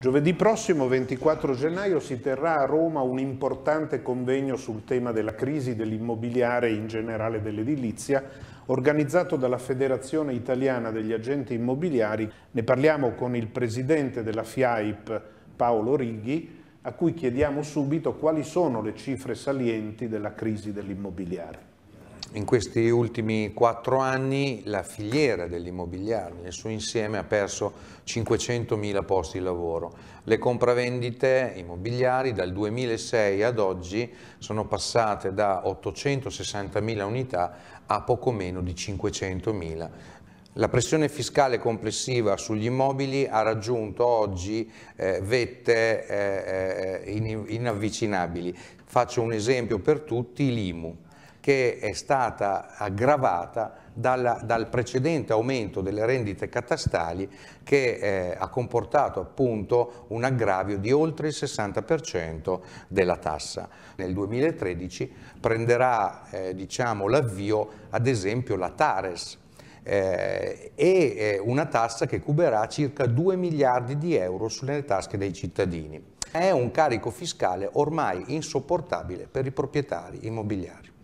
Giovedì prossimo, 24 gennaio, si terrà a Roma un importante convegno sul tema della crisi dell'immobiliare e in generale dell'edilizia, organizzato dalla Federazione Italiana degli Agenti Immobiliari. Ne parliamo con il presidente della FIAIP, Paolo Righi, a cui chiediamo subito quali sono le cifre salienti della crisi dell'immobiliare in questi ultimi quattro anni la filiera dell'immobiliare nel suo insieme ha perso 500.000 posti di lavoro. Le compravendite immobiliari dal 2006 ad oggi sono passate da 860.000 unità a poco meno di 500.000. La pressione fiscale complessiva sugli immobili ha raggiunto oggi eh, vette eh, eh, eh inavvicinabili. Faccio un esempio per tutti, l'IMU che è stata aggravata dalla, dal precedente aumento delle rendite catastali che eh, ha comportato appunto un aggravio di oltre il 60% della tassa. Nel 2013 prenderà eh, diciamo, l'avvio ad esempio la Tares eh, e eh, una tassa che cuberà circa 2 miliardi di euro sulle tasche dei cittadini. È un carico fiscale ormai insopportabile per i proprietari immobiliari.